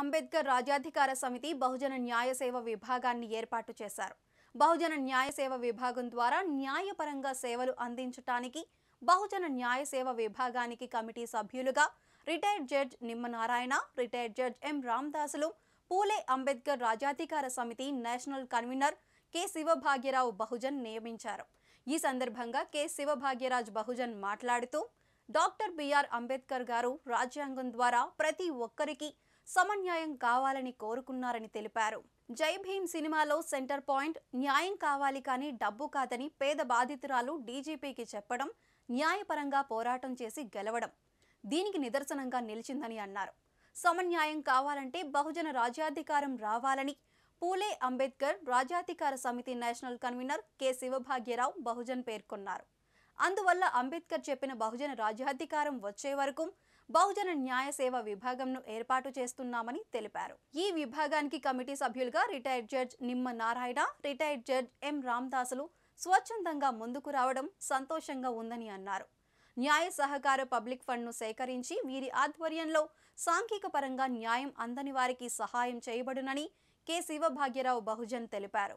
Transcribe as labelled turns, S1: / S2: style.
S1: అంబేద్కర్ రాజ్యాధికార సమితి బహుజన న్యాయ సేవ విభాగాన్ని ఏర్పాటు చేశారు బహుజన న్యాయ సేవ విభాగం ద్వారా న్యాయపరంగా సేవలు అందించటానికి బహుజన న్యాయ సేవ విభాగానికి కమిటీ సభ్యులుగా retired judge Nimmanarayana retired judge M Ramdasulu Phule Ambedkar రాజాధికార సమితి national convener K Shivabhagyarao Bahujan నియమించారు ఈ సందర్భంగా కె శివభాగ్యరాజ్ బహుజన్ మాట్లాడుతూ డాక్టర్ బిఆర్ అంబేద్కర్ గారు రాజ్యాంగం ద్వారా ప్రతి ఒక్కరికి సమన్యాయం కావాలని కోరుకున్నారని తెలిపారు జై భీమ్ సినిమాలో సెంటర్ పాయింట్ న్యాయం కావాలి కానీ డబ్బు కాదని పేద బాధితురాలు డీజీపీకి చెప్పడం న్యాయపరంగా పోరాటం చేసి గెలవడం దీనికి నిదర్శనంగా నిలిచిందని అన్నారు సమన్యాయం కావాలంటే బహుజన రాజ్యాధికారం రావాలని పూలే అంబేద్కర్ రాజ్యాధికార సమితి national convener K Shivabhagyarao Bahujan పేర్కొన్నారు అందువల్ల అంబేద్కర్ చెప్పిన బహుజన రాజ్యాధికారం వచ్చే వరకు బహుజన న్యాయ సేవ విభాగంను ఏర్పాటు చేస్తున్నామని తెలిపారు ఈ విభాగానికి కమిటీ సభ్యులుగా retired judge Nimma Narayana retired judge M Ramdasulu స్వచ్ఛందంగా ముందుకు రావడం సంతోషంగా ఉందని అన్నారు న్యాయ సహకార పబ్లిక్ ఫండ్ను సేకరించి వీరి ఆధ్వర్యంలో సాంఘిక పరంగా న్యాయం అందని వారికి సహాయం చేయబడునని కె శివభాగ్యరావు బహుజన్ తెలిపారు